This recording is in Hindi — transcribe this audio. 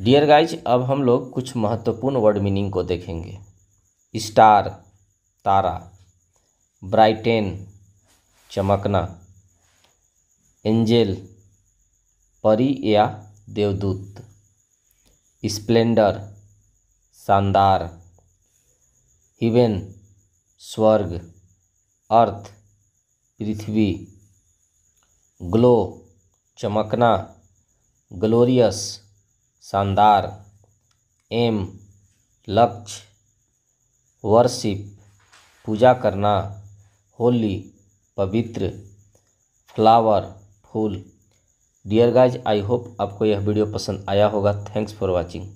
डियर गाइज अब हम लोग कुछ महत्वपूर्ण वर्ड मीनिंग को देखेंगे स्टार तारा ब्राइटेन चमकना एंजेल परी या देवदूत स्प्लेंडर शानदार हिवेन स्वर्ग अर्थ पृथ्वी ग्लो चमकना ग्लोरियस शानदार एम लक्ष्य वर्शिप पूजा करना होली पवित्र फ्लावर फूल डियर गाइज आई होप आपको यह वीडियो पसंद आया होगा थैंक्स फॉर वाचिंग